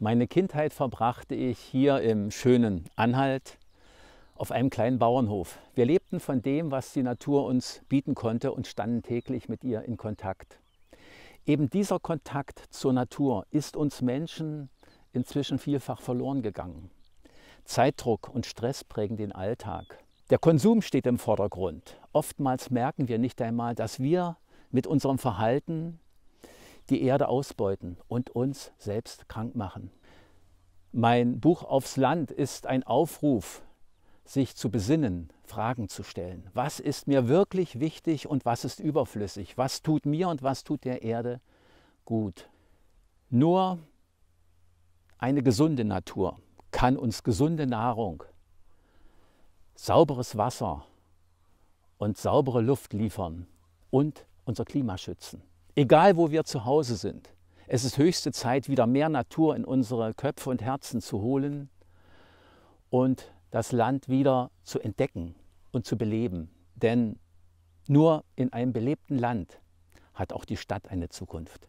Meine Kindheit verbrachte ich hier im schönen Anhalt auf einem kleinen Bauernhof. Wir lebten von dem, was die Natur uns bieten konnte und standen täglich mit ihr in Kontakt. Eben dieser Kontakt zur Natur ist uns Menschen inzwischen vielfach verloren gegangen. Zeitdruck und Stress prägen den Alltag. Der Konsum steht im Vordergrund. Oftmals merken wir nicht einmal, dass wir mit unserem Verhalten die Erde ausbeuten und uns selbst krank machen. Mein Buch Aufs Land ist ein Aufruf, sich zu besinnen, Fragen zu stellen. Was ist mir wirklich wichtig und was ist überflüssig? Was tut mir und was tut der Erde gut? Nur eine gesunde Natur kann uns gesunde Nahrung, sauberes Wasser und saubere Luft liefern und unser Klima schützen. Egal, wo wir zu Hause sind, es ist höchste Zeit, wieder mehr Natur in unsere Köpfe und Herzen zu holen und das Land wieder zu entdecken und zu beleben. Denn nur in einem belebten Land hat auch die Stadt eine Zukunft.